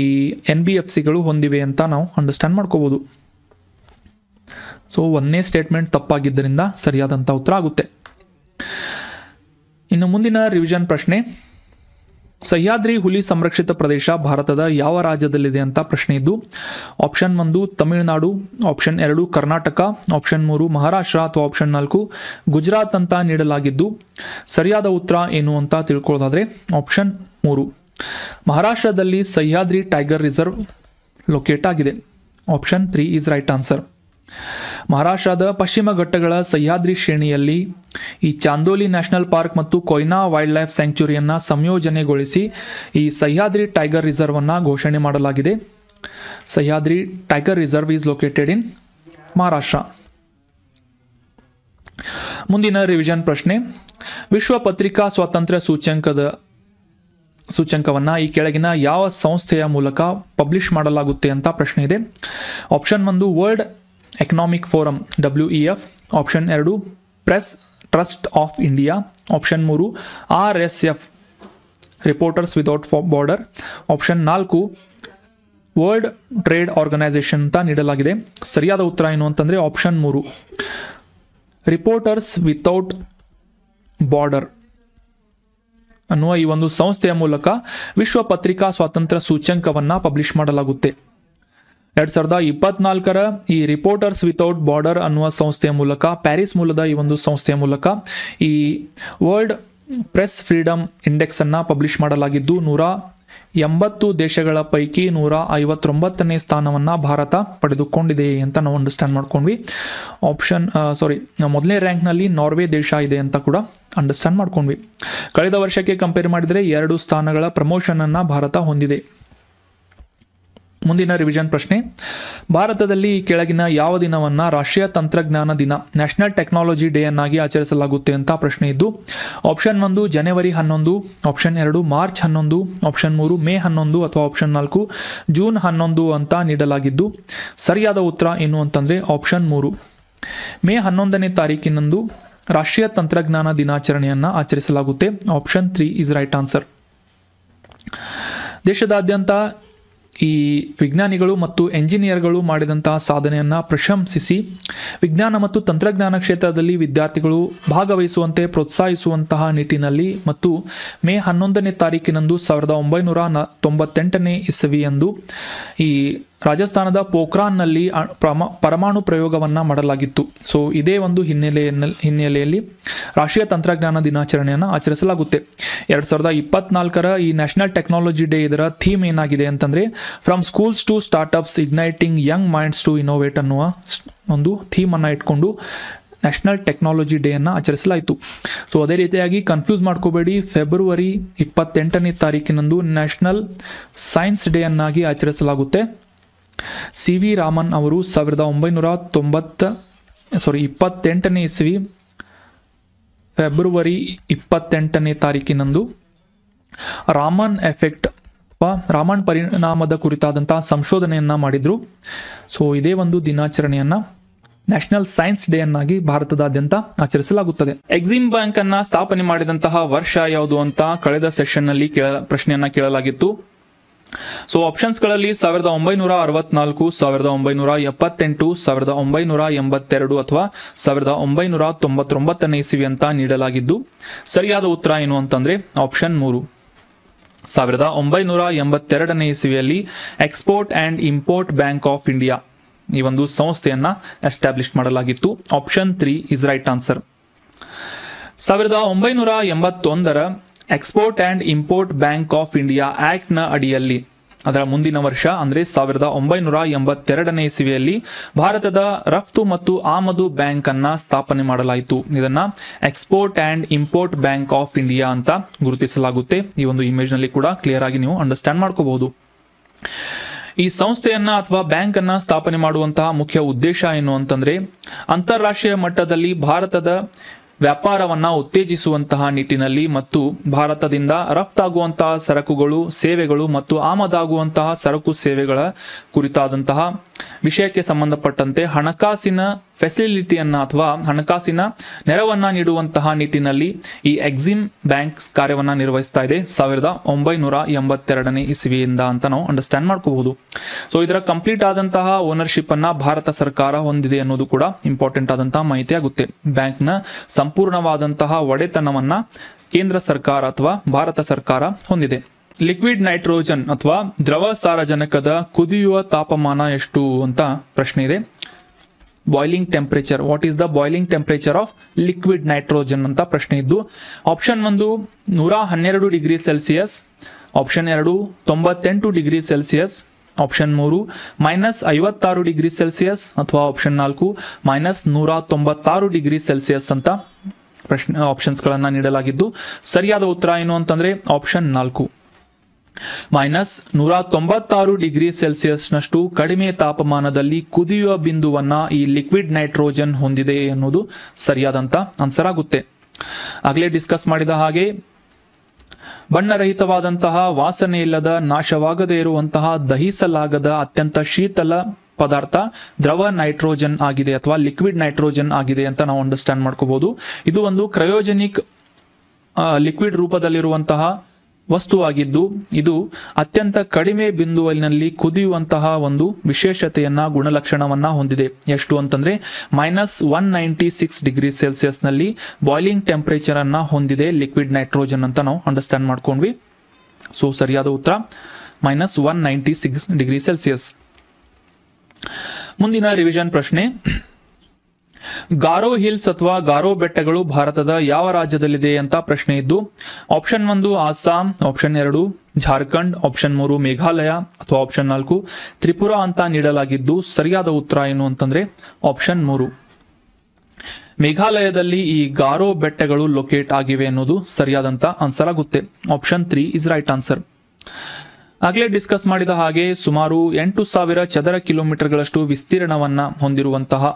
ಎನ್ ಬಿ ಎಫ್ ಸಿಗಳು ಹೊಂದಿವೆ ಅಂತ ನಾವು ಅಂಡರ್ಸ್ಟ್ಯಾಂಡ್ ಮಾಡ್ಕೋಬೋದು ಸೊ ಒಂದೇ ಸ್ಟೇಟ್ಮೆಂಟ್ ತಪ್ಪಾಗಿದ್ದರಿಂದ ಸರಿಯಾದಂಥ ಉತ್ತರ ಆಗುತ್ತೆ ಇನ್ನು ಮುಂದಿನ ರಿವಿಷನ್ ಪ್ರಶ್ನೆ ಸಹ್ಯಾದ್ರಿ ಹುಲಿ ಸಂರಕ್ಷಿತ ಪ್ರದೇಶ ಭಾರತದ ಯಾವ ರಾಜ್ಯದಲ್ಲಿದೆ ಅಂತ ಪ್ರಶ್ನೆ ಇದ್ದು ಆಪ್ಷನ್ ಒಂದು ತಮಿಳುನಾಡು ಆಪ್ಷನ್ ಎರಡು ಕರ್ನಾಟಕ ಆಪ್ಷನ್ ಮೂರು ಮಹಾರಾಷ್ಟ್ರ ಅಥವಾ ಆಪ್ಷನ್ ನಾಲ್ಕು ಗುಜರಾತ್ ಅಂತ ನೀಡಲಾಗಿದ್ದು ಸರಿಯಾದ ಉತ್ತರ ಏನು ಅಂತ ತಿಳ್ಕೊಳ್ಳೋದಾದರೆ ಆಪ್ಷನ್ ಮೂರು ಮಹಾರಾಷ್ಟ್ರದಲ್ಲಿ ಸಹ್ಯಾದ್ರಿ ಟೈಗರ್ ರಿಸರ್ವ್ ಲೊಕೇಟ್ ಆಗಿದೆ option three is right answer ಮಹಾರಾಷ್ಟ್ರದ ಪಶ್ಚಿಮ ಘಟ್ಟಗಳ ಸಹ್ಯಾದ್ರಿ ಶ್ರೇಣಿಯಲ್ಲಿ ಈ ಚಾಂದೋಲಿ ನ್ಯಾಷನಲ್ ಪಾರ್ಕ್ ಮತ್ತು ಕೊಯ್ನಾ ವೈಲ್ಡ್ ಲೈಫ್ ಸ್ಯಾಂಕ್ಚುರಿಯನ್ನು ಸಂಯೋಜನೆಗೊಳಿಸಿ ಈ ಸಹ್ಯಾದ್ರಿ ಟೈಗರ್ ರಿಸರ್ವ್ ಅನ್ನು ಘೋಷಣೆ ಮಾಡಲಾಗಿದೆ Sahyadri tiger reserve is located in Maharashtra ಮುಂದಿನ ರಿವಿಷನ್ ಪ್ರಶ್ನೆ ವಿಶ್ವ ಪತ್ರಿಕಾ ಸ್ವಾತಂತ್ರ್ಯ ಸೂಚ್ಯಂಕದ ಸೂಚ್ಯಂಕವನ್ನು ಈ ಕೆಳಗಿನ ಯಾವ ಸಂಸ್ಥೆಯ ಮೂಲಕ ಪಬ್ಲಿಷ್ ಮಾಡಲಾಗುತ್ತೆ ಅಂತ ಪ್ರಶ್ನೆ ಇದೆ ಆಪ್ಷನ್ ಒಂದು world economic forum W E F option ಎರಡು press trust of India option ಮೂರು R S F reporters without border option ನಾಲ್ಕು ವರ್ಲ್ಡ್ ಟ್ರೇಡ್ ಆರ್ಗನೈಸೇಷನ್ ಅಂತ ನೀಡಲಾಗಿದೆ ಸರಿಯಾದ ಉತ್ತರ ಏನು ಅಂತಂದರೆ ಆಪ್ಷನ್ ಮೂರು ರಿಪೋರ್ಟರ್ಸ್ ವಿತೌಟ್ ಬಾರ್ಡರ್ ಅನ್ನುವ ಈ ಒಂದು ಸಂಸ್ಥೆಯ ಮೂಲಕ ವಿಶ್ವ ಪತ್ರಿಕಾ ಸ್ವಾತಂತ್ರ್ಯ ಸೂಚ್ಯಂಕವನ್ನು ಪಬ್ಲಿಷ್ ಮಾಡಲಾಗುತ್ತೆ ಎರಡ್ ಸಾವಿರದ ಇಪ್ಪತ್ನಾಲ್ಕರ ಈ ರಿಪೋರ್ಟರ್ಸ್ ವಿತೌಟ್ ಬಾರ್ಡರ್ ಅನ್ನುವ ಸಂಸ್ಥೆಯ ಮೂಲಕ ಪ್ಯಾರಿಸ್ ಮೂಲದ ಈ ಒಂದು ಸಂಸ್ಥೆಯ ಮೂಲಕ ಈ ವರ್ಲ್ಡ್ ಪ್ರೆಸ್ ಫ್ರೀಡಮ್ ಅನ್ನ ಪಬ್ಲಿಷ್ ಮಾಡಲಾಗಿದ್ದು ನೂರ ಎಂಬತ್ತು ದೇಶಗಳ ಪೈಕಿ ನೂರ ಐವತ್ತೊಂಬತ್ತನೇ ಸ್ಥಾನವನ್ನು ಭಾರತ ಪಡೆದುಕೊಂಡಿದೆ ಅಂತ ನಾವು ಅಂಡರ್ಸ್ಟ್ಯಾಂಡ್ ಮಾಡ್ಕೊಂಡ್ವಿ ಆಪ್ಷನ್ ಸಾರಿ ಮೊದಲನೇ ರ್ಯಾಂಕ್ನಲ್ಲಿ ನಾರ್ವೆ ದೇಶ ಇದೆ ಅಂತ ಕೂಡ ಅಂಡರ್ಸ್ಟ್ಯಾಂಡ್ ಮಾಡ್ಕೊಂಡ್ವಿ ಕಳೆದ ವರ್ಷಕ್ಕೆ ಕಂಪೇರ್ ಮಾಡಿದರೆ ಎರಡು ಸ್ಥಾನಗಳ ಪ್ರಮೋಷನನ್ನು ಭಾರತ ಹೊಂದಿದೆ ಮುಂದಿನ ರಿವಿಷನ್ ಪ್ರಶ್ನೆ ಭಾರತದಲ್ಲಿ ಕೆಳಗಿನ ಯಾವ ದಿನವನ್ನು ರಾಷ್ಟ್ರೀಯ ತಂತ್ರಜ್ಞಾನ ದಿನ ನ್ಯಾಷನಲ್ ಟೆಕ್ನಾಲಜಿ ಡೇ ಅನ್ನಾಗಿ ಆಚರಿಸಲಾಗುತ್ತೆ ಅಂತ ಪ್ರಶ್ನೆ ಇದ್ದು ಆಪ್ಷನ್ ಒಂದು ಜನವರಿ ಹನ್ನೊಂದು ಆಪ್ಷನ್ ಎರಡು ಮಾರ್ಚ್ ಹನ್ನೊಂದು ಆಪ್ಷನ್ ಮೂರು ಮೇ ಹನ್ನೊಂದು ಅಥವಾ ಆಪ್ಷನ್ ನಾಲ್ಕು ಜೂನ್ ಹನ್ನೊಂದು ಅಂತ ನೀಡಲಾಗಿದ್ದು ಸರಿಯಾದ ಉತ್ತರ ಏನು ಅಂತಂದರೆ ಆಪ್ಷನ್ ಮೂರು ಮೇ ಹನ್ನೊಂದನೇ ತಾರೀಕಿನಂದು ರಾಷ್ಟ್ರೀಯ ತಂತ್ರಜ್ಞಾನ ದಿನಾಚರಣೆಯನ್ನು ಆಚರಿಸಲಾಗುತ್ತೆ option three is right answer ದೇಶದಾದ್ಯಂತ ಈ ವಿಜ್ಞಾನಿಗಳು ಮತ್ತು ಎಂಜಿನಿಯರ್ಗಳು ಮಾಡಿದಂತಹ ಸಾಧನೆಯನ್ನು ಪ್ರಶಂಸಿಸಿ ವಿಜ್ಞಾನ ಮತ್ತು ತಂತ್ರಜ್ಞಾನ ಕ್ಷೇತ್ರದಲ್ಲಿ ವಿದ್ಯಾರ್ಥಿಗಳು ಭಾಗವಹಿಸುವಂತೆ ಪ್ರೋತ್ಸಾಹಿಸುವಂತಹ ನಿಟ್ಟಿನಲ್ಲಿ ಮತ್ತು ಮೇ ಹನ್ನೊಂದನೇ ತಾರೀಕಿನಂದು ಸಾವಿರದ ಒಂಬೈನೂರ ನ ತೊಂಬತ್ತೆಂಟನೇ ಇಸವಿಯಂದು ಈ ರಾಜಸ್ಥಾನದ ಪೋಖ್ರಾನ್ನಲ್ಲಿ ಪ್ರಮ ಪರಮಾಣು ಪ್ರಯೋಗವನ್ನು ಮಾಡಲಾಗಿತ್ತು ಸೊ ಇದೇ ಒಂದು ಹಿನ್ನೆಲೆಯಲ್ಲಿ ಹಿನ್ನೆಲೆಯಲ್ಲಿ ರಾಷ್ಟ್ರೀಯ ತಂತ್ರಜ್ಞಾನ ದಿನಾಚರಣೆಯನ್ನು ಆಚರಿಸಲಾಗುತ್ತೆ ಎರಡು ಸಾವಿರದ ಇಪ್ಪತ್ನಾಲ್ಕರ ಈ ನ್ಯಾಷನಲ್ ಟೆಕ್ನಾಲಜಿ ಡೇ ಇದರ ಥೀಮ್ ಏನಾಗಿದೆ ಅಂತಂದರೆ from schools to startups igniting young minds to innovate ಅನ್ನುವ ಒಂದು ಥೀಮನ್ನು ಇಟ್ಕೊಂಡು ನ್ಯಾಷನಲ್ ಟೆಕ್ನಾಲಜಿ ಡೇಯನ್ನು ಆಚರಿಸಲಾಯಿತು ಸೊ ಅದೇ ರೀತಿಯಾಗಿ ಕನ್ಫ್ಯೂಸ್ ಮಾಡ್ಕೋಬೇಡಿ ಫೆಬ್ರವರಿ ಇಪ್ಪತ್ತೆಂಟನೇ ತಾರೀಕಿನಂದು ನ್ಯಾಷನಲ್ ಸೈನ್ಸ್ ಡೇಯನ್ನಾಗಿ ಆಚರಿಸಲಾಗುತ್ತೆ ಸಿ ವಿ ರಾಮನ್ ಅವರು ಸಾವಿರದ ಒಂಬೈನೂರ ತೊಂಬತ್ತ ಸಾರಿ ಇಪ್ಪತ್ತೆಂಟನೇ ಇಸ್ವಿ ಫೆಬ್ರವರಿ ಇಪ್ಪತ್ತೆಂಟನೇ ತಾರೀಕಿನಂದು ರಾಮನ್ ಎಫೆಕ್ಟ್ ಅಥವಾ ರಾಮನ್ ಪರಿಣಾಮದ ಕುರಿತಾದಂತಹ ಸಂಶೋಧನೆಯನ್ನು ಮಾಡಿದರು ಸೊ ಇದೇ ಒಂದು ದಿನಾಚರಣೆಯನ್ನು ನ್ಯಾಷನಲ್ ಸೈನ್ಸ್ ಡೇ ಅನ್ನಾಗಿ ಭಾರತದಾದ್ಯಂತ ಆಚರಿಸಲಾಗುತ್ತದೆ ಎಕ್ಸಿಮ್ ಬ್ಯಾಂಕ್ ಅನ್ನ ಸ್ಥಾಪನೆ ಮಾಡಿದಂತಹ ವರ್ಷ ಯಾವುದು ಅಂತ ಕಳೆದ ಸೆಷನ್ನಲ್ಲಿ ಕೇಳ ಪ್ರಶ್ನೆಯನ್ನ ಕೇಳಲಾಗಿತ್ತು ಸೊ ಆಪ್ಷನ್ಸ್ಗಳಲ್ಲಿ ಸಾವಿರದ ಒಂಬೈನೂರ ಅರವತ್ನಾಲ್ಕು ಸಾವಿರದ ಒಂಬೈನೂರ ಎಪ್ಪತ್ತೆಂಟು ಸಾವಿರದ ಒಂಬೈನೂರ ಎಂಬತ್ತೆರಡು ಅಥವಾ ಸಾವಿರದ ಒಂಬೈನೂರ ತೊಂಬತ್ತೊಂಬತ್ತನೇ ಇಸಿವಿ ಅಂತ ನೀಡಲಾಗಿದ್ದು ಸರಿಯಾದ ಉತ್ತರ ಏನು ಅಂತಂದ್ರೆ ಆಪ್ಷನ್ ಮೂರು ಸಾವಿರದ ಒಂಬೈನೂರ ಎಂಬತ್ತೆರಡನೇ ಇಸವಿಯಲ್ಲಿ export and import bank of India ಈ ಒಂದು ಸಂಸ್ಥೆಯನ್ನ ಎಸ್ಟಾಬ್ಲಿಷ್ ಮಾಡಲಾಗಿತ್ತು option three is right answer ಸಾವಿರದ ಒಂಬೈನೂರ ಎಂಬತ್ತೊಂದರ export and import bank of India ಆ್ಯಕ್ಟ್ನ ಅಡಿಯಲ್ಲಿ ಅದರ ಮುಂದಿನ ವರ್ಷ ಅಂದರೆ ಸಾವಿರದ ಒಂಬೈನೂರ ಎಂಬತ್ತೆರಡನೇ ಇಸವಿಯಲ್ಲಿ ಭಾರತದ ರಫ್ತು ಮತ್ತು ಆಮದು ಬ್ಯಾಂಕ್ ಅನ್ನ ಸ್ಥಾಪನೆ ಮಾಡಲಾಯಿತು ಇದನ್ನ export and import bank of India ಅಂತ ಗುರುತಿಸಲಾಗುತ್ತೆ ಈ ಒಂದು ಇಮೇಜ್ ನಲ್ಲಿ ಕೂಡ ಕ್ಲಿಯರ್ ಆಗಿ ನೀವು ಅಂಡರ್ಸ್ಟ್ಯಾಂಡ್ ಮಾಡ್ಕೋಬಹುದು ಈ ಸಂಸ್ಥೆಯನ್ನ ಅಥವಾ ಬ್ಯಾಂಕ್ ಅನ್ನ ಸ್ಥಾಪನೆ ಮಾಡುವಂತಹ ಮುಖ್ಯ ಉದ್ದೇಶ ಏನು ಅಂತಂದ್ರೆ ಅಂತಾರಾಷ್ಟ್ರೀಯ ಮಟ್ಟದಲ್ಲಿ ಭಾರತದ ವ್ಯಾಪಾರವನ್ನು ಉತ್ತೇಜಿಸುವಂತಹ ನಿಟ್ಟಿನಲ್ಲಿ ಮತ್ತು ಭಾರತದಿಂದ ರಫ್ತಾಗುವಂತಹ ಸರಕುಗಳು ಸೇವೆಗಳು ಮತ್ತು ಆಮದಾಗುವಂತಹ ಸರಕು ಸೇವೆಗಳ ಕುರಿತಾದಂತಹ ವಿಷಯಕ್ಕೆ ಸಂಬಂಧಪಟ್ಟಂತೆ ಹಣಕಾಸಿನ ಫೆಸಿಲಿಟಿಯನ್ನ ಅಥವಾ ಹಣಕಾಸಿನ ನೆರವನ್ನ ನೀಡುವಂತಹ ನಿಟ್ಟಿನಲ್ಲಿ ಈ ಎಕ್ಸಿಮ್ ಬ್ಯಾಂಕ್ ಕಾರ್ಯವನ್ನು ನಿರ್ವಹಿಸ್ತಾ ಇದೆ ಸಾವಿರದ ಒಂಬೈನೂರ ಎಂಬತ್ತೆರಡನೇ ಇಸವಿಯಿಂದ ಅಂತ ನಾವು ಅಂಡರ್ಸ್ಟ್ಯಾಂಡ್ ಮಾಡ್ಕೋಬಹುದು ಸೊ ಇದರ ಕಂಪ್ಲೀಟ್ ಆದಂತಹ ಓನರ್ಶಿಪ್ ಅನ್ನ ಭಾರತ ಸರ್ಕಾರ ಹೊಂದಿದೆ ಅನ್ನೋದು ಕೂಡ ಇಂಪಾರ್ಟೆಂಟ್ ಆದಂತಹ ಮಾಹಿತಿ ಆಗುತ್ತೆ ಬ್ಯಾಂಕ್ನ ಸಂಪೂರ್ಣವಾದಂತಹ ಒಡೆತನವನ್ನ ಕೇಂದ್ರ ಸರ್ಕಾರ ಅಥವಾ ಭಾರತ ಸರ್ಕಾರ ಹೊಂದಿದೆ ಲಿಕ್ವಿಡ್ ನೈಟ್ರೋಜನ್ ಅಥವಾ ದ್ರವ ಸಾರಜನಕದ ಕುದಿಯುವ ತಾಪಮಾನ ಎಷ್ಟು ಅಂತ ಪ್ರಶ್ನೆ ಇದೆ boiling temperature what is the boiling temperature of liquid nitrogen ಅಂತ ಪ್ರಶ್ನೆ ಇದ್ದು ಆಪ್ಷನ್ ಒಂದು ನೂರ ಹನ್ನೆರಡು ಡಿಗ್ರಿ ಸೆಲ್ಸಿಯಸ್ ಆಪ್ಷನ್ ಎರಡು ತೊಂಬತ್ತೆಂಟು ಡಿಗ್ರಿ ಸೆಲ್ಸಿಯಸ್ ಆಪ್ಷನ್ ಮೂರು ಮೈನಸ್ ಐವತ್ತಾರು ಡಿಗ್ರಿ ಸೆಲ್ಸಿಯಸ್ ಅಥವಾ ಆಪ್ಷನ್ ನಾಲ್ಕು ಮೈನಸ್ ನೂರ ತೊಂಬತ್ತಾರು ಡಿಗ್ರಿ ಸೆಲ್ಸಿಯಸ್ ಅಂತ ಪ್ರಶ್ನೆ ಆಪ್ಷನ್ಸ್ಗಳನ್ನು ನೀಡಲಾಗಿದ್ದು ಸರಿಯಾದ ಉತ್ತರ ಏನು ಅಂತಂದರೆ ಆಪ್ಷನ್ ನಾಲ್ಕು ಮೈನಸ್ ನೂರ ತೊಂಬತ್ತಾರು ಡಿಗ್ರಿ ಸೆಲ್ಸಿಯಸ್ನಷ್ಟು ಕಡಿಮೆ ತಾಪಮಾನದಲ್ಲಿ ಕುದಿಯುವ ಬಿಂದುವನ್ನ ಈ ಲಿಕ್ವಿಡ್ ನೈಟ್ರೋಜನ್ ಹೊಂದಿದೆ ಅನ್ನೋದು ಸರಿಯಾದಂತ ಆನ್ಸರ್ ಆಗುತ್ತೆ ಆಗಲೇ ಡಿಸ್ಕಸ್ ಮಾಡಿದ ಹಾಗೆ ಬಣ್ಣರಹಿತವಾದಂತಹ ವಾಸನೆ ಇಲ್ಲದ ನಾಶವಾಗದೇ ಇರುವಂತಹ ದಹಿಸಲಾಗದ ಅತ್ಯಂತ ಶೀತಲ ಪದಾರ್ಥ ದ್ರವ ನೈಟ್ರೋಜನ್ ಆಗಿದೆ ಅಥವಾ ಲಿಕ್ವಿಡ್ ನೈಟ್ರೋಜನ್ ಆಗಿದೆ ಅಂತ ನಾವು ಅಂಡರ್ಸ್ಟ್ಯಾಂಡ್ ಮಾಡ್ಕೋಬಹುದು ಇದು ಒಂದು ಕ್ರಯೋಜೆನಿಕ್ ಲಿಕ್ವಿಡ್ ರೂಪದಲ್ಲಿರುವಂತಹ ವಸ್ತುವಾಗಿದ್ದು ಇದು ಅತ್ಯಂತ ಕಡಿಮೆ ಬಿಂದುವಿನಲ್ಲಿ ಕುದಿಯುವಂತಹ ಒಂದು ವಿಶೇಷತೆಯನ್ನ ಗುಣಲಕ್ಷಣವನ್ನ ಹೊಂದಿದೆ ಎಷ್ಟು ಅಂತಂದ್ರೆ minus one ninety six degree ಸೆಲ್ಸಿಯಸ್ನಲ್ಲಿ ಬಾಯ್ಲಿಂಗ್ ಟೆಂಪರೇಚರ್ ಅನ್ನ ಹೊಂದಿದೆ ಲಿಕ್ವಿಡ್ ನೈಟ್ರೋಜನ್ ಅಂತ ನಾವು ಅಂಡರ್ಸ್ಟ್ಯಾಂಡ್ ಮಾಡ್ಕೊಂಡ್ವಿ ಸೊ ಸರಿಯಾದ ಉತ್ತರ minus one ninety six degree Celsius ಮುಂದಿನ ರಿವಿಷನ್ ಪ್ರಶ್ನೆ ಗಾರೋ ಹಿಲ್ಸ್ ಅಥವಾ ಗಾರೋ ಬೆಟ್ಟಗಳು ಭಾರತದ ಯಾವ ರಾಜ್ಯದಲ್ಲಿದೆ ಅಂತ ಪ್ರಶ್ನೆ ಇದ್ದು ಆಪ್ಷನ್ ಒಂದು ಅಸ್ಸಾಂ ಆಪ್ಷನ್ ಎರಡು ಜಾರ್ಖಂಡ್ ಆಪ್ಷನ್ ಮೂರು ಮೇಘಾಲಯ ಅಥವಾ ಆಪ್ಷನ್ ನಾಲ್ಕು ತ್ರಿಪುರ ಅಂತ ನೀಡಲಾಗಿದ್ದು ಸರಿಯಾದ ಉತ್ತರ ಏನು ಅಂತಂದ್ರೆ ಆಪ್ಷನ್ ಮೂರು ಮೇಘಾಲಯದಲ್ಲಿ ಈ ಗಾರೋ ಬೆಟ್ಟಗಳು ಲೊಕೇಟ್ ಆಗಿವೆ ಅನ್ನೋದು ಸರಿಯಾದಂತ ಆನ್ಸರ್ ಆಗುತ್ತೆ option three is right answer ಆಗಲೇ ಡಿಸ್ಕಸ್ ಮಾಡಿದ ಹಾಗೆ ಸುಮಾರು ಎಂಟು ಸಾವಿರ ಚದರ ಕಿಲೋಮೀಟರ್ಗಳಷ್ಟು ವಿಸ್ತೀರ್ಣವನ್ನ ಹೊಂದಿರುವಂತಹ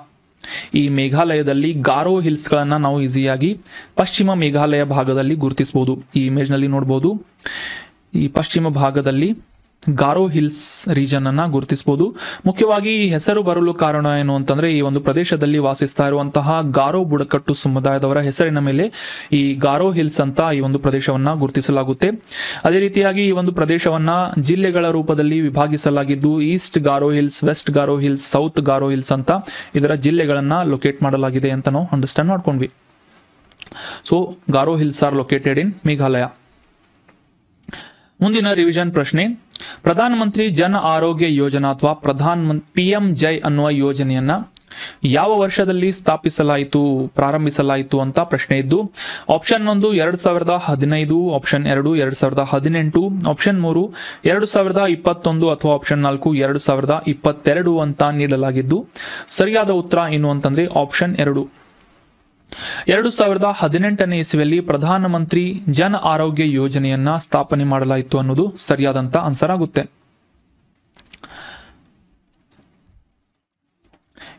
ಈ ಮೇಘಾಲಯದಲ್ಲಿ ಗಾರೋ ಹಿಲ್ಸ್ ಗಳನ್ನ ನಾವು ಈಸಿಯಾಗಿ ಪಶ್ಚಿಮ ಮೇಘಾಲಯ ಭಾಗದಲ್ಲಿ ಗುರುತಿಸಬಹುದು ಈ ಇಮೇಜ್ ನಲ್ಲಿ ನೋಡ್ಬೋದು ಈ ಪಶ್ಚಿಮ ಭಾಗದಲ್ಲಿ ಗಾರೋ ಹಿಲ್ಸ್ ರೀಜನ್ ಅನ್ನ ಗುರುತಿಸಬಹುದು ಮುಖ್ಯವಾಗಿ ಈ ಹೆಸರು ಬರಲು ಕಾರಣ ಏನು ಅಂತಂದ್ರೆ ಈ ಒಂದು ಪ್ರದೇಶದಲ್ಲಿ ವಾಸಿಸ್ತಾ ಇರುವಂತಹ ಗಾರೋ ಬುಡಕಟ್ಟು ಸಮುದಾಯದವರ ಹೆಸರಿನ ಮೇಲೆ ಈ ಗಾರೋ ಹಿಲ್ಸ್ ಅಂತ ಈ ಒಂದು ಪ್ರದೇಶವನ್ನ ಗುರುತಿಸಲಾಗುತ್ತೆ ಅದೇ ರೀತಿಯಾಗಿ ಈ ಒಂದು ಪ್ರದೇಶವನ್ನ ಜಿಲ್ಲೆಗಳ ರೂಪದಲ್ಲಿ ವಿಭಾಗಿಸಲಾಗಿದ್ದು East Garo Hills West Garo Hills South Garo Hills ಅಂತ ಇದರ ಜಿಲ್ಲೆಗಳನ್ನ ಲೊಕೇಟ್ ಮಾಡಲಾಗಿದೆ ಅಂತ ನಾವು ಅಂಡರ್ಸ್ಟ್ಯಾಂಡ್ ಮಾಡ್ಕೊಂಡ್ವಿ so Garo Hills are located in Meghalaya ಮುಂದಿನ ರಿವಿಷನ್ ಪ್ರಶ್ನೆ ಮಂತ್ರಿ ಜನ ಆರೋಗ್ಯ ಯೋಜನಾ ಅಥವಾ ಪ್ರಧಾನ ಎಂ ಜೈ ಅನ್ನುವ ಯೋಜನೆಯನ್ನ ಯಾವ ವರ್ಷದಲ್ಲಿ ಸ್ಥಾಪಿಸಲಾಯಿತು ಪ್ರಾರಂಭಿಸಲಾಯಿತು ಅಂತ ಪ್ರಶ್ನೆ ಇದ್ದು ಆಪ್ಷನ್ ಒಂದು ಎರಡ್ ಸಾವಿರದ ಹದಿನೈದು ಆಪ್ಷನ್ ಎರಡು ಎರಡ್ ಸಾವಿರದ ಹದಿನೆಂಟು ಆಪ್ಷನ್ ಮೂರು ಎರಡು ಸಾವಿರದ ಇಪ್ಪತ್ತೊಂದು ಅಥವಾ ಆಪ್ಷನ್ ನಾಲ್ಕು ಎರಡು ಸಾವಿರದ ಇಪ್ಪತ್ತೆರಡು ಅಂತ ನೀಡಲಾಗಿದ್ದು ಸರಿಯಾದ ಉತ್ತರ ಏನು ಅಂತಂದ್ರೆ ಆಪ್ಷನ್ ಎರಡು ಎರಡು ಸಾವಿರದ ಹದಿನೆಂಟನೇ ಇಸವಿಯಲ್ಲಿ ಪ್ರಧಾನಮಂತ್ರಿ ಜನ ಆರೋಗ್ಯ ಯೋಜನೆಯನ್ನ ಸ್ಥಾಪನೆ ಮಾಡಲಾಯಿತು ಅನ್ನೋದು ಸರಿಯಾದಂತ ಆನ್ಸರ್ ಆಗುತ್ತೆ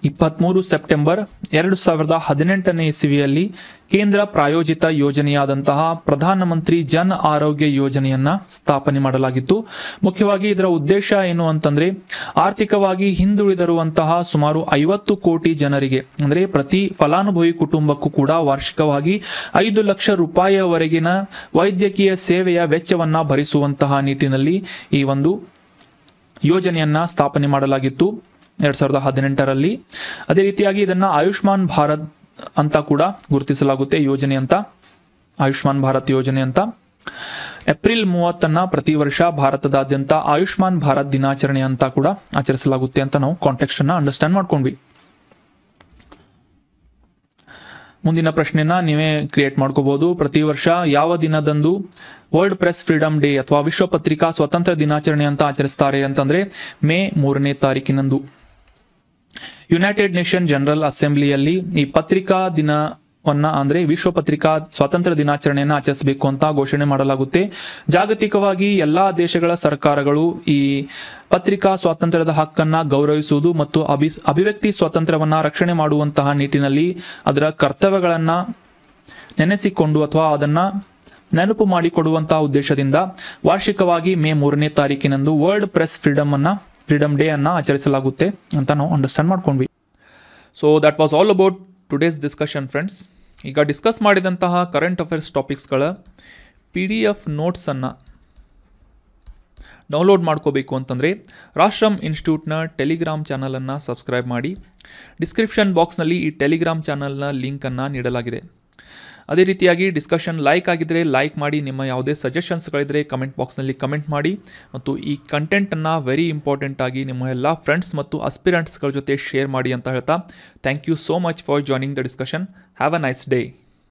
ಇಪ್ಪತ್ತ್ಮೂರು ಸೆಪ್ಟೆಂಬರ್ ಎರಡು ಸಾವಿರದ ಹದಿನೆಂಟನೇ ಇಸವಿಯಲ್ಲಿ ಕೇಂದ್ರ ಪ್ರಾಯೋಜಿತ ಯೋಜನೆಯಾದಂತಹ ಪ್ರಧಾನಮಂತ್ರಿ ಜನ್ ಆರೋಗ್ಯ ಯೋಜನೆಯನ್ನ ಸ್ಥಾಪನೆ ಮಾಡಲಾಗಿತ್ತು ಮುಖ್ಯವಾಗಿ ಇದರ ಉದ್ದೇಶ ಏನು ಅಂತಂದ್ರೆ ಆರ್ಥಿಕವಾಗಿ ಹಿಂದುಳಿದಿರುವಂತಹ ಸುಮಾರು ಐವತ್ತು ಕೋಟಿ ಜನರಿಗೆ ಅಂದ್ರೆ ಪ್ರತಿ ಫಲಾನುಭವಿ ಕುಟುಂಬಕ್ಕೂ ಕೂಡ ವಾರ್ಷಿಕವಾಗಿ ಐದು ಲಕ್ಷ ರೂಪಾಯಿಯವರೆಗಿನ ವೈದ್ಯಕೀಯ ಸೇವೆಯ ವೆಚ್ಚವನ್ನು ಭರಿಸುವಂತಹ ನಿಟ್ಟಿನಲ್ಲಿ ಈ ಒಂದು ಯೋಜನೆಯನ್ನ ಸ್ಥಾಪನೆ ಮಾಡಲಾಗಿತ್ತು ಎರಡು ಸಾವಿರದ ಹದಿನೆಂಟರಲ್ಲಿ ಅದೇ ರೀತಿಯಾಗಿ ಇದನ್ನ ಆಯುಷ್ಮಾನ್ ಭಾರತ್ ಅಂತ ಕೂಡ ಗುರುತಿಸಲಾಗುತ್ತೆ ಯೋಜನೆ ಅಂತ ಆಯುಷ್ಮಾನ್ ಭಾರತ್ ಯೋಜನೆ ಅಂತ ಏಪ್ರಿಲ್ ಮೂವತ್ತನ್ನ ಪ್ರತಿ ವರ್ಷ ಭಾರತದಾದ್ಯಂತ ಆಯುಷ್ಮಾನ್ ಭಾರತ್ ದಿನಾಚರಣೆ ಅಂತ ಕೂಡ ಆಚರಿಸಲಾಗುತ್ತೆ ಅಂತ ನಾವು ಕಾಂಟೆಕ್ಸ್ಟ್ ಅನ್ನ ಅಂಡರ್ಸ್ಟ್ಯಾಂಡ್ ಮಾಡ್ಕೊಂಡ್ವಿ ಮುಂದಿನ ಪ್ರಶ್ನೆನ ನೀವೇ ಕ್ರಿಯೇಟ್ ಮಾಡ್ಕೋಬಹುದು ಪ್ರತಿ ವರ್ಷ ಯಾವ ದಿನದಂದು ವರ್ಲ್ಡ್ ಪ್ರೆಸ್ ಫ್ರೀಡಮ್ ಡೇ ಅಥವಾ ವಿಶ್ವ ಪತ್ರಿಕಾ ಸ್ವಾತಂತ್ರ್ಯ ದಿನಾಚರಣೆ ಅಂತ ಆಚರಿಸ್ತಾರೆ ಅಂತಂದ್ರೆ ಮೇ ಮೂರನೇ ತಾರೀಕಿನಂದು ಯುನೈಟೆಡ್ ನೇಷನ್ ಜನರಲ್ ಅಸೆಂಬ್ಲಿಯಲ್ಲಿ ಈ ಪತ್ರಿಕಾ ದಿನವನ್ನ ಅಂದ್ರೆ ವಿಶ್ವ ಪತ್ರಿಕಾ ಸ್ವಾತಂತ್ರ್ಯ ದಿನಾಚರಣೆಯನ್ನು ಆಚರಿಸಬೇಕು ಅಂತ ಘೋಷಣೆ ಮಾಡಲಾಗುತ್ತೆ ಜಾಗತಿಕವಾಗಿ ಎಲ್ಲಾ ದೇಶಗಳ ಸರ್ಕಾರಗಳು ಈ ಪತ್ರಿಕಾ ಸ್ವಾತಂತ್ರ್ಯದ ಹಕ್ಕನ್ನ ಗೌರವಿಸುವುದು ಮತ್ತು ಅಭಿ ಅಭಿವ್ಯಕ್ತಿ ಸ್ವಾತಂತ್ರ್ಯವನ್ನ ರಕ್ಷಣೆ ಮಾಡುವಂತಹ ನಿಟ್ಟಿನಲ್ಲಿ ಅದರ ಕರ್ತವ್ಯಗಳನ್ನ ನೆನೆಸಿಕೊಂಡು ಅಥವಾ ಅದನ್ನ ನೆನಪು ಮಾಡಿಕೊಡುವಂತಹ ಉದ್ದೇಶದಿಂದ ವಾರ್ಷಿಕವಾಗಿ ಮೇ ಮೂರನೇ ತಾರೀಕಿನಂದು ವರ್ಲ್ಡ್ ಪ್ರೆಸ್ ಫ್ರೀಡಮ್ ಅನ್ನ ಫ್ರೀಡಮ್ ಡೇ ಅನ್ನು ಆಚರಿಸಲಾಗುತ್ತೆ ಅಂತ ನಾವು ಅಂಡರ್ಸ್ಟ್ಯಾಂಡ್ ಮಾಡ್ಕೊಂಡ್ವಿ so that was all about today's discussion friends ಈಗ ಡಿಸ್ಕಸ್ ಮಾಡಿದಂತಹ ಕರೆಂಟ್ ಅಫೇರ್ಸ್ ಟಾಪಿಕ್ಸ್ಗಳ ಪಿ ಡಿ ಎಫ್ ನೋಟ್ಸನ್ನು ಡೌನ್ಲೋಡ್ ಮಾಡ್ಕೋಬೇಕು ಅಂತಂದರೆ ರಾಷ್ಟ್ರಮ್ ಇನ್ಸ್ಟಿಟ್ಯೂಟ್ನ ಟೆಲಿಗ್ರಾಮ್ ಚಾನಲನ್ನು ಸಬ್ಸ್ಕ್ರೈಬ್ ಮಾಡಿ ಡಿಸ್ಕ್ರಿಪ್ಷನ್ ಬಾಕ್ಸ್ನಲ್ಲಿ ಈ ಟೆಲಿಗ್ರಾಮ್ ಚಾನಲ್ನ ಲಿಂಕನ್ನು ನೀಡಲಾಗಿದೆ ಅದೇ ರೀತಿಯಾಗಿ ಡಿಸ್ಕಷನ್ ಲೈಕ್ ಆಗಿದ್ದರೆ ಲೈಕ್ ಮಾಡಿ ನಿಮ್ಮ ಯಾವುದೇ ಸಜೆಷನ್ಸ್ಗಳಿದ್ದರೆ ಕಮೆಂಟ್ ಬಾಕ್ಸ್ನಲ್ಲಿ ಕಮೆಂಟ್ ಮಾಡಿ ಮತ್ತು ಈ ಕಂಟೆಂಟನ್ನು ವೆರಿ ಇಂಪಾರ್ಟೆಂಟ್ ಆಗಿ ನಿಮ್ಮ ಎಲ್ಲ ಫ್ರೆಂಡ್ಸ್ ಮತ್ತು ಅಸ್ಪಿರೆಂಟ್ಸ್ಗಳ ಜೊತೆ ಶೇರ್ ಮಾಡಿ ಅಂತ ಹೇಳ್ತಾ thank you so much for joining the discussion have a nice day